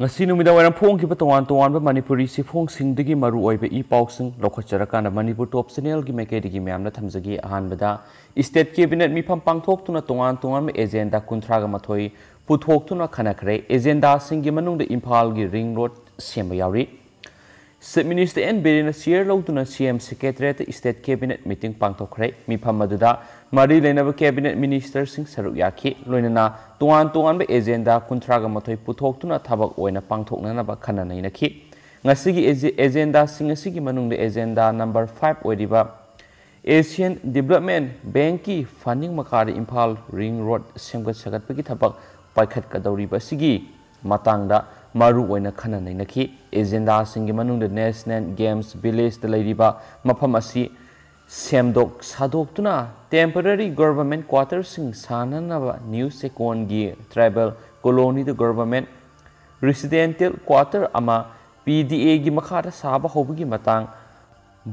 ngasi numida waram phong ki patwan twan ba manipuri si phong sing digi maru oi ba e pauk sing lokha charaka na manipur top channel gi meke digi myam na thamjagi ahan bada state cabinet mi pham pang thok tuna twan twan me agenda kunthra ga mathoi puthok tuna khana khre agenda sing gi manung da imphal gi ring road sem yauri Minister en Berin Sir Loduna CM Secretary State Cabinet meeting pangtokre mi pamadada mari lenaba cabinet minister sing saruk yaki loinana tuan tuan be agenda kuntraga mathoi tuna thabak oina pangthoknana ba khananai nakhi ngasi agenda sing asi gi manung de agenda number 5 oidiba Asian Development Bank ki funding makari Imphal Ring Road semgat sagat pe ki thabak paikhat kadori ba sigi matangda maru oina khana nei nakhi agenda sing gi manung the national games village the leiriba mapham asi semdok sadok tuna temporary government quarters sing sanana ba new second gi tribal colony the government residential quarter ama PDA gi makhara saba hobugi matang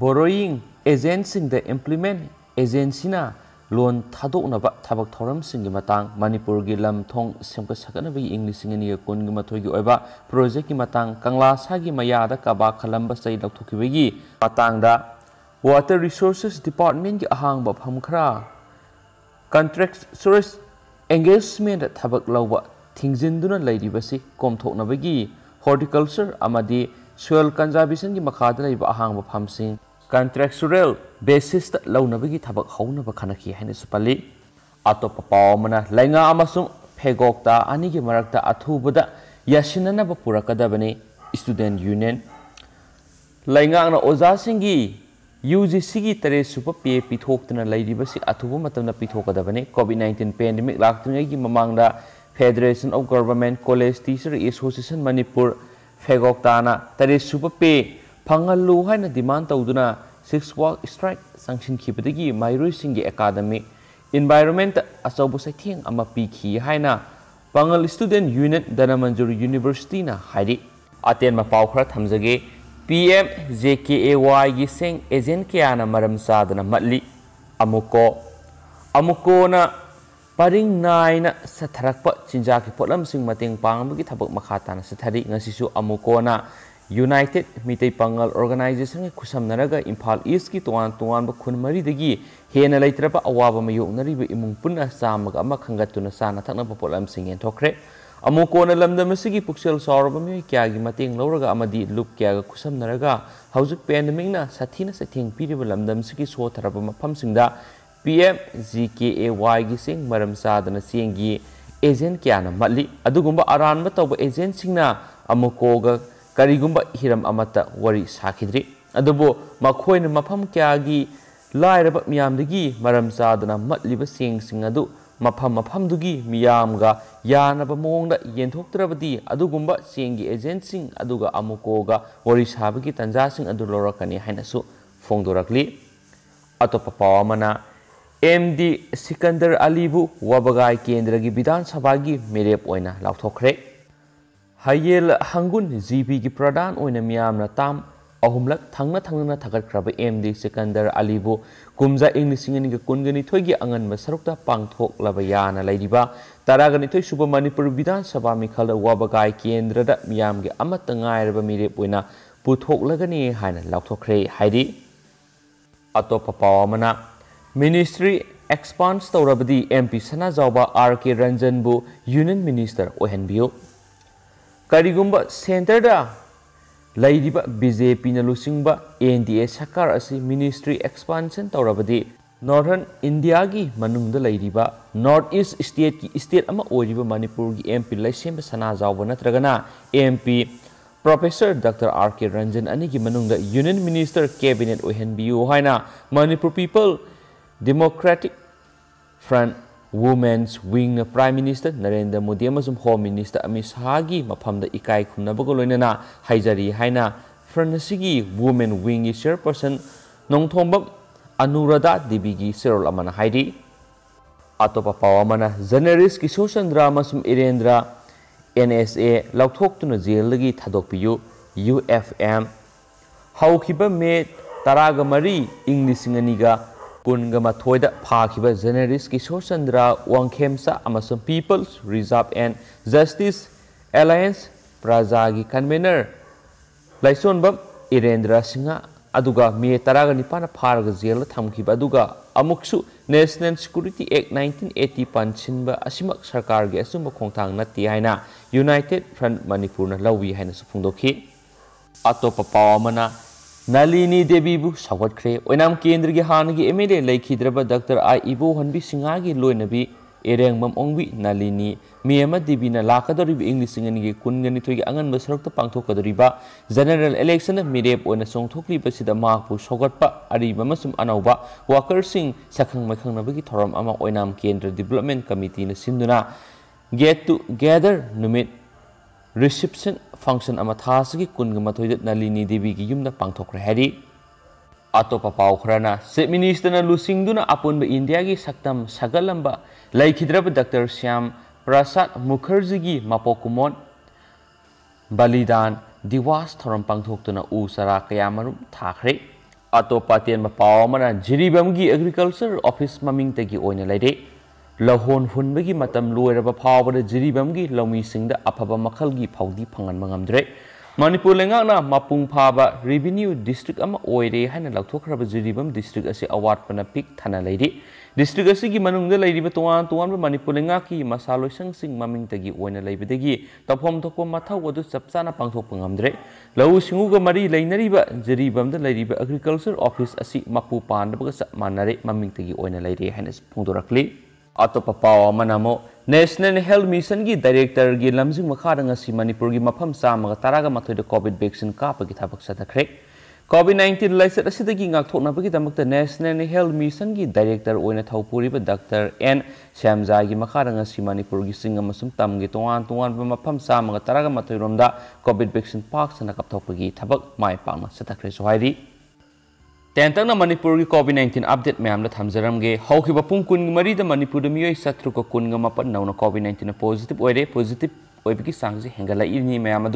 borrowing agents sing the implement agency na ꯂꯣꯟ ꯊꯥꯗꯣꯛꯅꯕ ꯊꯕꯛ ꯊꯧꯔꯝꯁꯤꯡꯒꯤ ꯃꯇꯥꯡ ꯃꯅꯤꯄꯨꯔꯒꯤ ꯂꯝ ꯊꯣꯡ ꯁꯦꯝꯒꯠ ꯁꯥꯒꯠꯅꯕꯒꯤ ꯏꯪ ꯂꯤꯁꯤꯡ ꯑꯅꯤꯒ ꯀꯨꯟꯒꯤ ꯃꯥꯊꯣꯏꯒꯤ ꯑꯣꯏꯕ ꯄ꯭ꯔꯣꯖꯦꯛꯀꯤ ꯃꯇꯥꯡ ꯀꯪꯂꯥꯁꯥꯒꯤ ꯃꯌꯥꯗ ꯀꯕꯥ ꯈꯜꯂꯝꯕ ꯆꯩ ꯂꯧꯊꯣꯛꯈꯤꯕꯒꯤ ꯃꯇꯥꯡꯗ ꯋꯥꯇꯔ ꯔꯤꯁꯣꯔꯁꯦꯁ ꯗꯤꯄꯥꯔꯠꯃꯦꯟꯒꯤ ꯑꯍꯥꯡꯕ ꯐꯝ ꯈꯔ ꯀꯟꯇ꯭ꯔꯦꯛꯁꯨꯔꯁ ꯑꯦꯡꯒꯦꯖꯃꯦꯟꯗ ꯊꯕꯛ ꯂꯧꯕ ꯊꯤꯡꯖꯤꯟꯗꯨꯅ ꯂꯩꯔꯤꯕꯁꯤ ꯀꯣꯝꯊꯣꯛꯅꯕꯒꯤ ꯍꯣꯔꯇꯤꯀꯜꯆꯔ ꯑꯃꯗꯤ ꯁꯣꯏꯜ ꯀꯟꯖꯥꯔꯕꯦꯁꯟꯒꯤ ꯃꯈꯥꯗ ꯂꯩꯕ ꯑꯍꯥꯡꯕ ꯐꯝꯁꯤꯡ ꯀꯟꯇ꯭ꯔꯦꯛꯆꯨꯔꯦꯜ ꯕꯦꯁꯤꯁꯇ ꯂꯧꯅꯕꯒꯤ ꯊꯕꯛ ꯍꯧꯅꯕ ꯈꯟꯅꯈꯤ ꯍꯥꯏꯅꯁꯨ ꯄꯜꯂꯤ ꯑꯇꯣꯞꯄ ꯄꯥꯎ ꯑꯃꯅ ꯂꯩꯉꯥꯛ ꯑꯃꯁꯨꯡ ꯐꯦꯒꯣꯛꯇ ꯑꯅꯤꯒꯤ ꯃꯔꯛꯇ ꯑꯊꯨꯕꯗ ꯌꯥꯁꯤꯟꯅꯅꯕ ꯄꯨꯔꯛꯀꯗꯕꯅꯤ ꯏꯁꯇꯨꯗꯦꯟꯠ ꯌꯨꯅꯤꯌꯟ ꯂꯩꯉꯥꯛꯅ ꯑꯣꯖꯥꯁꯤꯡꯒꯤ ꯌꯨ ꯖꯤ ꯁꯤꯒꯤ ꯇꯔꯦꯠ ꯁꯨꯕ ꯄꯦ ꯄꯤꯊꯣꯛꯇꯨꯅ ꯂꯩꯔꯤꯕꯁꯤ ꯑꯊꯨꯕ ꯃꯇꯝꯗ ꯄꯤꯊꯣꯛꯀꯗꯕꯅꯤ ꯀꯣꯚꯤꯗ ꯅꯥꯏꯟꯇꯤꯟ ꯄꯦꯟꯗꯦꯃꯤꯛ ꯂꯥꯛꯇ꯭ꯔꯤꯉꯩꯒꯤ ꯃꯃꯥꯡꯗ federation of government college teacher association Manipur ꯐꯦꯒꯣꯛꯇꯥꯅ ꯇꯔꯦꯠ ꯁꯨꯕ ꯄꯦ ꯐꯪꯍꯜꯂꯨ ꯍꯥꯏꯅ ꯗꯤꯃꯥꯟ ꯇꯧꯗꯨꯅ ꯁꯤꯛꯁ ꯋꯥꯛ ꯁ꯭ꯇ꯭ꯔꯥꯏꯛ ꯆꯪꯁꯤꯟꯈꯤꯕꯗꯒꯤ ꯃꯍꯩꯔꯣꯏꯁꯤꯡꯒꯤ ꯑꯦꯀꯥꯗꯃꯤꯛ ꯏꯟꯚꯥꯏꯔꯣꯟꯃꯦꯟꯇ ꯑꯆꯧꯕ ꯆꯩꯊꯦꯡ ꯑꯃ ꯄꯤꯈꯤ ꯍꯥꯏꯅ ꯄꯥꯡꯒꯜ ꯁ꯭ꯇꯨꯗꯦꯟꯠ ꯌꯨꯅꯤꯠ ꯙꯅꯃꯟꯖꯨꯔꯤ ꯌꯨꯅꯤꯚꯔꯁꯤꯇꯤꯅ ꯍꯥꯏꯔꯤ ꯑꯇꯦꯟꯕ ꯄꯥꯎ ꯈꯔ ꯊꯝꯖꯒꯦ P M J K A ꯋꯥꯏꯒꯤ ꯁꯦꯡ ꯑꯦꯖꯦꯟ ꯀꯌꯥꯅ ꯃꯔꯝ ꯆꯥꯗꯅ ꯃꯠꯂꯤ ꯑꯃꯨꯀꯣ ꯑꯃꯨꯀꯣꯅ ꯄꯔꯤꯡ ꯅꯥꯏꯅ ꯁꯠꯊꯔꯛꯄ ꯆꯤꯟꯖꯥꯛꯀꯤ ꯄꯣꯠꯂꯝꯁꯤꯡ ꯃꯇꯦꯡ ꯄꯥꯡꯕꯒꯤ ꯊꯕꯛ ꯃꯈꯥ ꯇꯥꯅ ꯁꯠꯊꯔꯤ ꯉꯁꯤꯁꯨ ꯑꯃꯨꯀꯣꯅ यूनाइटेड मितई पंगल ऑर्गेनाइजेशन के खुसमनरग इम्फाल ईस्ट की तोान तोानब खुन मरीदगी हेन लेत्रब अवाब मयोनरीब इमुंग पुन्ना सामग अमा खंगतुन साना थकनब पोलम सिंह एंथोखरे अमुकोन लमदम सिगी पुक्सेल सौरब मयोय क्यागी मतेंग लौरग लुप क्याग खुसमनरग हौजुक पेंडमिकना सथीन सथेंग पीरिब लमदम सिगी P M G K GKA Y की चें मरम चादन सिंह की एजेंट क्या मतली अरब तब एजेंट अमुकोग करीगुब हिम साखिद्रे मफम क्या लाब मामगी मरम चादना मतलब चेंग मफम मफम दुगीब मोदीब चेंग एजेंसी साबगी तंजा लौरकने फोदी अतोप पावना एम दी सिकंदर अलीबू वबगा केंद्र की विधानसभा की मेरेप्रे हाइल हंगुन जीबी की प्रधान होने मियाम ताम अहमलक थंगना एम डी सिकंदर अली कुमजा इं लिंग कुनगनीथोगी अगन सरुक्त पांथोलब यान लेब तरगनीथोई सूब मनपुर विधान सभा मिखल वाबगाय केंद्रद मियामगे अमत गायरब मिरेप होना पुथोगलगनी हाइन लाथोख्रे अतोप पावमना मिनिस्ट्री एक्सपांस तौरबी एम पी सना सनाजाब आर के रंजन बु यूनियन मिनिस्टर ओहनबियो करीगुब सेंटर बीजेपी लुसब एन डी ए सरकार मिनीस्ट्री एक्सपाशन तौरबी नॉर्थन इंडिया की मनुम नॉर्थ ईस्ट स्टेट की स्टेट मनपुर की एम पी लेसेंब सना जाब नगना M P professor doctor R K Ranjan अने की यूनियन मिनिस्टर कैबिनेट ओहन भी Manipur people democratic front women's ꯋꯤꯡꯅ prime minister Narendra Modi ꯑꯃꯁꯨꯡ ꯍꯣꯝ ꯃꯤꯅꯤꯁꯇꯔ ꯑꯃꯤꯠ ꯁꯥꯍꯒꯤ ꯃꯐꯝꯗ ꯏꯀꯥꯏ ꯈꯨꯝꯅꯕꯒ ꯂꯣꯏꯅꯅ ꯍꯥꯏꯖꯔꯤ ꯍꯥꯏꯅ ꯐ꯭ꯔꯟ ꯑꯁꯤꯒꯤ ꯋꯨꯃꯦꯟ ꯋꯤꯡꯒꯤ ꯆꯤꯌꯔꯄꯔꯁꯟ ꯅꯣꯡꯊꯣꯝꯕꯝ अनुराधा देवी की सेरोल अमन हाइरी अतोप पावमन journalist Kishore Chandra Erendro N S A लौथोक्तुन जेल की थादोपियु यू एफ एम हौखिब मे तराग मरी इंग लिसिंग अनिगा ꯀꯨꯟꯒ ꯃꯥꯊꯣꯏꯗ ꯐꯥꯈꯤꯕ ꯖꯔꯅꯦꯂꯤꯁ ꯀꯤꯁꯣꯔꯆꯟꯗ꯭ꯔ ꯋꯥꯡꯈꯦꯝꯁꯥ ꯑꯃꯁꯨꯡ ꯄꯤꯄꯜꯁ ꯔꯤꯖꯥꯔꯕ ꯑꯦꯟ ꯖꯁꯇꯤꯁ ꯑꯦꯂꯥꯌꯦꯟꯁ ꯄ꯭ꯔꯖꯥꯒꯤ ꯀꯟꯚꯦꯅꯔ ꯂꯥꯏꯁꯣꯟꯕꯝ ꯏꯔꯦꯟꯗ꯭ꯔ ꯁꯤꯡꯍ ꯑꯗꯨꯒ ꯃꯦ ꯇꯔꯥꯒ ꯅꯤꯄꯥꯟ ꯐꯥꯔꯒ ꯖꯦꯜꯗ ꯊꯝꯈꯤꯕ ꯑꯗꯨꯒ ꯑꯃꯨꯛꯁꯨ ꯅꯦꯁꯅꯦꯜ ꯁꯤꯀ꯭ꯌꯨꯔꯤꯇꯤ ꯑꯦꯛ ꯅꯥꯏꯟꯇꯤꯟ ꯑꯦꯠꯇꯤ ꯄꯥꯟꯁꯤꯟꯕ ꯑꯁꯤꯃꯛ ꯁꯔꯀꯥꯔꯒꯤ ꯑꯆꯨꯝꯕ ꯈꯣꯡꯊꯥꯡ ꯅꯠꯇꯦ ꯍꯥꯏꯅ ꯌꯨꯅꯥꯏꯇꯦꯠ ꯐ꯭ꯔꯟ ꯃꯅꯤꯄꯨꯔꯅ ꯂꯧꯏ ꯍꯥꯏꯅꯁꯨ ꯐꯣꯡꯗꯣꯛꯈꯤ ꯑꯇꯣꯞꯄ ꯄꯥꯎ ꯑꯃꯅ नलिनी देवीबु सौगटख्रे ओनाम केंद्र के हान की एम एल ए लेखीद्रब डॉक्टर आई इबो इबोहनबी सिंहा की लोनबी एरेंगम ओंगबी नलिनी मेम देवीना लाकदौरीब इं लिसिंगनी कुनगनिथोई की अंगनब सरुक्त पांथोकदौरीब जनरल इलेक्शन मिरेब ओना सोंथोकलीबसिद माकबु सौगटप अरीब अमसुम अनौब वाकर सिंह सखंग की थोरम अमा ओनाम केंद्र डेवलपमेंट कमिटीना सिंदुना गेट टू गेदर नुमित रिसेप्शन ꯐꯪꯁꯟ ꯑꯃ ꯊꯥ ꯑꯁꯤꯒꯤ ꯀꯨꯟꯒ ꯃꯥꯊꯣꯏꯗ ꯅꯂꯤꯅꯤ ꯗꯦꯕꯤꯒꯤ ꯌꯨꯝꯗ ꯄꯥꯡꯊꯣꯛꯈ꯭ꯔꯦ ꯍꯥꯏꯔꯤ ꯑꯇꯣꯞꯄ ꯄꯥꯎ ꯈꯔꯅ ꯆꯤꯞ ꯃꯤꯅꯤꯁꯇꯔꯅ ꯂꯨꯆꯤꯡꯗꯨꯅ ꯑꯄꯨꯟꯕ ꯏꯟꯗꯤꯌꯥꯒꯤ ꯁꯛꯇꯝ ꯁꯥꯒꯠꯂꯝꯕ ꯂꯩꯈꯤꯗ꯭ꯔꯕ ꯗꯥꯛꯇꯔ ꯁ꯭ꯌꯥꯝ ꯄ꯭ꯔꯁꯥꯗ ꯃꯨꯈꯔꯖꯤꯒꯤ ꯃꯄꯣꯛ ꯀꯨꯝꯑꯣꯟ ꯕꯂꯤꯗꯥꯟ ꯗꯤꯋꯥꯁ ꯊꯧꯔꯝ ꯄꯥꯡꯊꯣꯛꯇꯨꯅ ꯎ ꯆꯥꯔꯥ ꯀꯌꯥꯃꯔꯨꯝ ꯊꯥꯈ꯭ꯔꯦ ꯑꯇꯣꯞꯄ ꯑꯇꯦꯟꯕ ꯄꯥꯎ ꯑꯃꯅ ꯖꯤꯔꯤꯕꯝꯒꯤ ꯑꯦꯒ꯭ꯔꯤꯀꯜꯆꯔ ꯑꯣꯐꯤꯁ ꯃꯃꯤꯡꯇꯒꯤ ꯑꯣꯏꯅ ꯂꯩꯔꯦ ꯂꯧꯍꯣꯟ ꯍꯨꯟꯕꯒꯤ ꯃꯇꯝ ꯂꯣꯏꯔꯕ ꯐꯥꯎꯕꯗ ꯖꯤꯔꯤꯕꯝꯒꯤ ꯂꯧꯃꯤꯁꯤꯡꯗ ꯑꯐꯕ ꯃꯈꯜꯒꯤ ꯐꯧꯗꯤ ꯐꯪꯍꯟꯕ ꯉꯝꯗ꯭ꯔꯦ ꯃꯅꯤꯄꯨꯔ ꯂꯩꯉꯥꯛꯅ ꯃꯄꯨꯡ ꯐꯥꯕ ꯔꯤꯚꯤꯅ꯭ꯌꯨ ꯗꯤꯁꯇ꯭ꯔꯤꯛ ꯑꯃ ꯑꯣꯏꯔꯦ ꯍꯥꯏꯅ ꯂꯥꯎꯊꯣꯛꯈ꯭ꯔꯕ ꯖꯤꯔꯤꯕꯝ ꯗꯤꯁꯇ꯭ꯔꯤꯛ ꯑꯁꯤ ꯑꯋꯥꯠꯄꯅ ꯄꯤꯛ ꯊꯟꯅ ꯂꯩꯔꯤ ꯗꯤꯁꯇ꯭ꯔꯤꯛ ꯑꯁꯤꯒꯤ ꯃꯅꯨꯡꯗ ꯂꯩꯔꯤꯕ ꯇꯣꯉꯥꯟ ꯇꯣꯉꯥꯟꯕ ꯃꯅꯤꯄꯨꯔ ꯂꯩꯉꯥꯛꯀꯤ ꯃꯁꯥ ꯂꯣꯏꯁꯪꯁꯤꯡ ꯃꯃꯤꯡꯇꯒꯤ ꯑꯣꯏꯅ ꯂꯩꯕꯗꯒꯤ ꯇꯧꯐꯝ ꯊꯣꯛꯄ ꯃꯊꯧ ꯑꯗꯨ ꯆꯞ ꯆꯥꯅ ꯄꯥꯡꯊꯣꯛꯄ ꯉꯝꯗ꯭ꯔꯦ ꯂꯧꯎ ꯁꯤꯡꯎꯒ ꯃꯔꯤ ꯂꯩꯅꯔꯤꯕ ꯖꯤꯔꯤꯕꯝꯗ ꯂꯩꯔꯤꯕ ꯑꯦꯒ꯭ꯔꯤꯀꯜꯆꯔ ꯑꯣꯐꯤꯁ ꯑꯁꯤ ꯃꯄꯨ ꯄꯥꯟꯗꯕꯒ ꯆꯞ ꯃꯥꯟꯅꯔꯦ ꯃꯃꯤꯡꯇꯒꯤ ꯑꯣꯏꯅ ꯂꯩꯔꯦ ꯍꯥꯏꯅ ꯐꯣꯡꯗꯣꯔꯛꯂꯤ atau papa manamo National Health Mission ki director gi lamjing makha dang asi Manipur gi mapham sa tara mathoi de COVID vaccine ka pa gi thabak sa thakre COVID-19 laiset asi de gi ngak thok na pa gi tamak ta National Health Mission gi director oina ba Dr. N Shamja gi makha dang asi Manipur gi singa masum tam gi tongan tongan ba mapham sa tara mathoi rom COVID vaccine park sana kap thok pa gi thabak mai pa ma sa thakre so hairi तेनतक Manpur की Covid nineteen update मैं थाजरमे पुंग मनपुर मई सत्र कुन मपत् नौ covid nineteen positive हो रे positive चांग से हेंगलाइनी मैम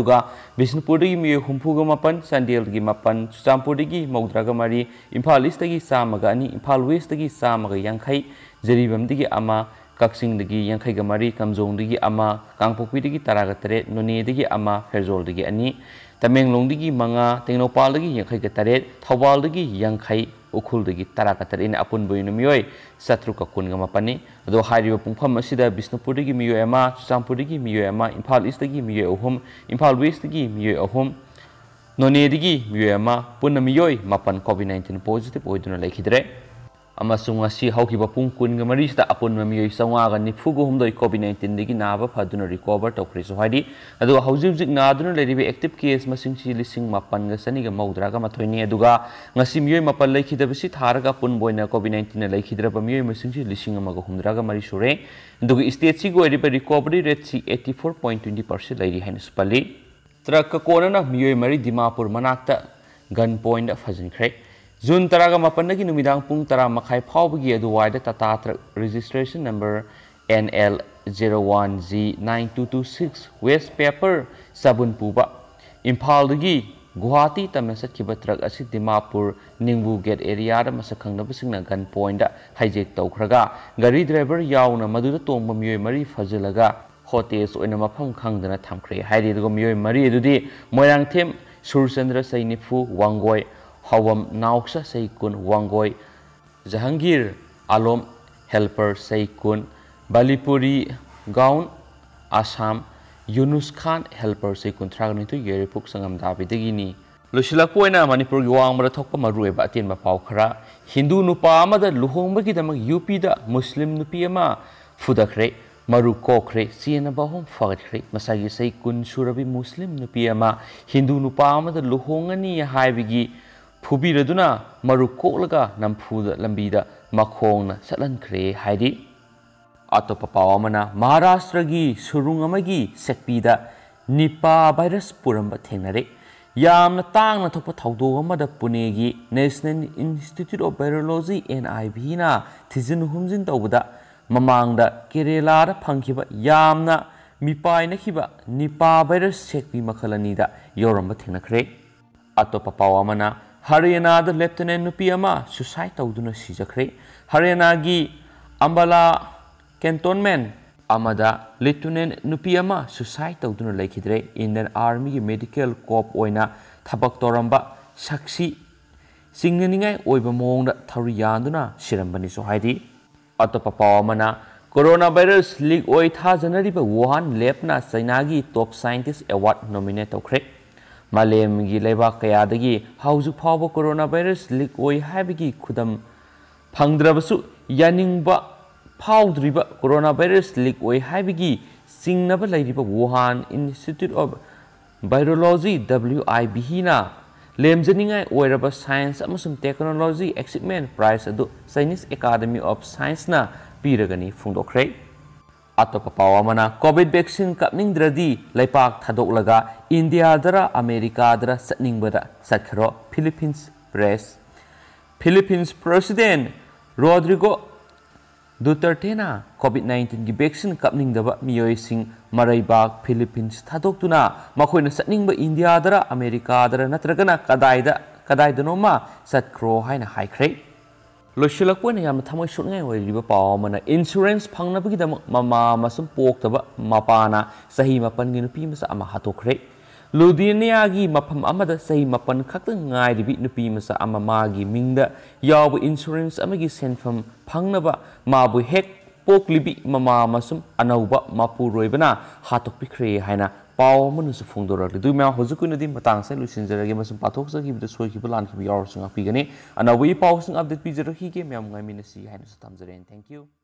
विष्णुपुर मई हूँग मपन चंडल की मपन सुजामपुर मौद्रग मरी इम्फा इस चामग अनी इम्फा वेस्ट की चामग यांखई जरीबम कक्षिंगखईग मरी की कांगपोपी तरह तरह नोने की फेजोल की अनी tameng long digi manga tengno pal digi yang kai ketare tawal digi yang kai ukul digi tara ketare ini apun boi nomi oi satru kakun gama pani do hari bo pungpam masi bisno pu digi miyo ema susam pu digi miyo impal is digi impal wis digi miyo ohum noni digi miyo pun nomi mapan covid 19 positif oi dono lai kidre like पुंग मरी अपन मई सौगा निफुगुमद Covid nineteen की नाब फिकवर तौरी हजी active case मसी लिंग मपन सनी मौद्रा मथोने मई मपल लेखीदारग अपन कोविड नाइन्टीन लेखीद्रब मई मसी लिंग हूद्रा मरी सूरें अगर स्टेट से रिकवरी रेट से eighty four point twenty percent लेरी है पल्ली ट्रक कोरना मई मरी दिमापुर मना गन पॉइंट फजनख्रे Zun Taraga Mapanagi Numidang Pung Tara Makai Pau Bugi Aduwai Registration Number NL01Z9226 West Paper Sabun Puba Impal Dugi Guwati Tamasat Kiba Truk Asi Dimapur Ningbu Gate Area Masakang Nabasing Na Gun Point Da Hijek Tau Kraga Gari Driver Yau Na Maduda Tuong Mamiyoy Mari Fazilaga Hotels Oina Mapang Kang Dana Tam Kray Hayri Dugo Mamiyoy Mari Adudi Moirang Tim Sur Sendra Sainifu हवम नाउसा सैकुन वंगोई Jahangir Alom helper सैकुन बालीपुरी गाउन Assam Yunus Khan helper सैकुन थ्रागनितु येरिपुक संगम दाबिदगिनी लुसिलक्पोइना मणिपुर की युवांगमदा थोकपा मरुएबा अतेनबा पाव खरा हिंदू नुपा अमदा लुहोंगबगिदमक यूपीदा मुस्लिम नुपी अमा फुदखरे मरु कोखरे सीएन बहुम फगखरे मसागी सही कुन सुरबि मुस्लिम नुपी अमा हिंदू नुपा अमदा लुहोंगनी हाइबिगी ꯐꯨꯕꯤꯔꯗꯨꯅ ꯃꯔꯨ ꯀꯣꯛꯂꯒ ꯅꯝꯐꯨꯗ ꯂꯝꯕꯤꯗ ꯃꯈꯣꯡꯅ ꯆꯠꯍꯟꯈ꯭ꯔꯦ ꯍꯥꯏꯔꯤ ꯑꯇꯣꯞꯄ ꯄꯥꯎ ꯑꯃꯅ ꯃꯍꯥꯔꯥꯁꯇ꯭ꯔꯒꯤ ꯁꯨꯔꯨꯡ ꯑꯃꯒꯤ ꯁꯦꯛꯄꯤꯗ ꯅꯤꯄꯥ ꯚꯥꯏꯔꯁ ꯄꯨꯔꯝꯕ ꯊꯦꯡꯅꯔꯦ ꯌꯥꯝꯅ ꯇꯥꯡꯅ ꯊꯣꯛꯄ ꯊꯧꯗꯣꯛ ꯑꯃꯗ ꯄꯨꯅꯦꯒꯤ national institute of virology N I ꯚꯤꯅ ꯊꯤꯖꯤꯟ ꯍꯨꯝꯖꯤꯟ ꯇꯧꯕꯗ ꯃꯃꯥꯡꯗ ꯀꯦꯔꯦꯂꯥꯗ ꯐꯪꯈꯤꯕ ꯌꯥꯝꯅ ꯃꯤꯄꯥꯏꯅꯈꯤꯕ ꯅꯤꯄꯥ ꯚꯥꯏꯔꯁ ꯁꯦꯛꯄꯤ ꯃꯈꯜ ꯑꯅꯤꯗ ꯌꯧꯔꯝꯕ ꯊꯦꯡꯅꯈ꯭ꯔꯦ ꯑꯇꯣꯞꯄ ꯄꯥꯎ ꯑꯃꯅ हरियाणा लेफ्टिनेंट नुपी अमा तौदन तौदुन हरियाणा की अम्बाला कैंटोनमेंट लेफ्टिनेंट नुपी अमा सुसाइड तौदुन लेखिद्रे इंडियन आर्मी की मेडिकल कॉप ओइना थबक तोरंबा साक्षी सिंगनिंगाय ओइबा मोंगदा थरु यादुना सिरंबनि सोहाइदि कोरोना वायरस लीक ओइ था वुहान लेपना चाइना की टॉप साइंटिस्ट अवार्ड नॉमिनेट तौख्रे मलमी हाउजुफाव कोरोना भाईरस लीक होगी खुदम फंग्रब फाद्रीब कोरोना भाईरस लीक होगी चिंब Wuhan institute of virology W I B लेमजनी science technology achievement prize a Chinese academy of science ना पीरगनी फूदोख्रे ꯑꯇꯣꯞꯄ ꯄꯥꯎ ꯑꯃꯅ ꯀꯣꯚꯤꯗ ꯚꯦꯛꯁꯤꯟ ꯀꯥꯞꯅꯤꯡꯗ꯭ꯔꯗꯤ ꯂꯩꯄꯥꯛ ꯊꯥꯗꯣꯛꯂꯒ ꯏꯟꯗꯤꯌꯥꯗꯔ ꯑꯃꯦꯔꯤꯀꯥꯗꯔ ꯆꯠꯅꯤꯡꯕꯗ ꯆꯠꯈ꯭ꯔꯣ Philippines press Philippines president Rodrigo ꯗꯨꯇꯔꯇꯦꯅ ꯀꯣꯚꯤꯗ ꯅꯥꯏꯟꯇꯤꯟꯒꯤ ꯚꯦꯛꯁꯤꯟ ꯀꯥꯞꯅꯤꯡꯗꯕ ꯃꯤꯑꯣꯏꯁꯤꯡ ꯃꯔꯩꯕꯥꯛ ꯐꯤꯂꯤꯄꯤꯟꯁ ꯊꯥꯗꯣꯛꯇꯨꯅ ꯃꯈꯣꯏꯅ ꯆꯠꯅꯤꯡꯕ ꯏꯟꯗꯤꯌꯥꯗꯔ ꯑꯃꯦꯔꯤꯀꯥꯗꯔ ꯅꯠꯇ꯭ꯔꯒꯅ ꯀꯗꯥꯏꯗ ꯀꯗꯥꯏꯗꯅꯣꯃ ꯆꯠꯈ꯭ꯔꯣ ꯍꯥꯏꯅ ꯍꯥꯏꯈ꯭ꯔꯦ ลชิลักวนยามทำให้ชุดง่ายวยิบป่อมันนะอินชูเรนซ์พังนะับกิดมมามามาสมปกแต่ว่ามาปานะสหิมาปันเงินพีมาสามาหัตโตเครลูดีเนียกีมาพมอามาแตดสหิมาปันคักตั้งง่ายดิบนุพีมาสามามากีมิงเดียาวอินชูเรนซ์อเมกิเซนฟัมพังนับมาบุเฮกปกลิบิมามามาสมอนาวบมาปูรวยบนะหัตโตพิเครย์ให้นะ Pau mana sefung dorang itu memang hujuk ini dia matang saya lucin jadi lagi macam patok saya kita suai kita lantik biar orang sengap pi gani. Anak wei pau sengap dek pi jadi kiki ngai minasi hanya setam thank you.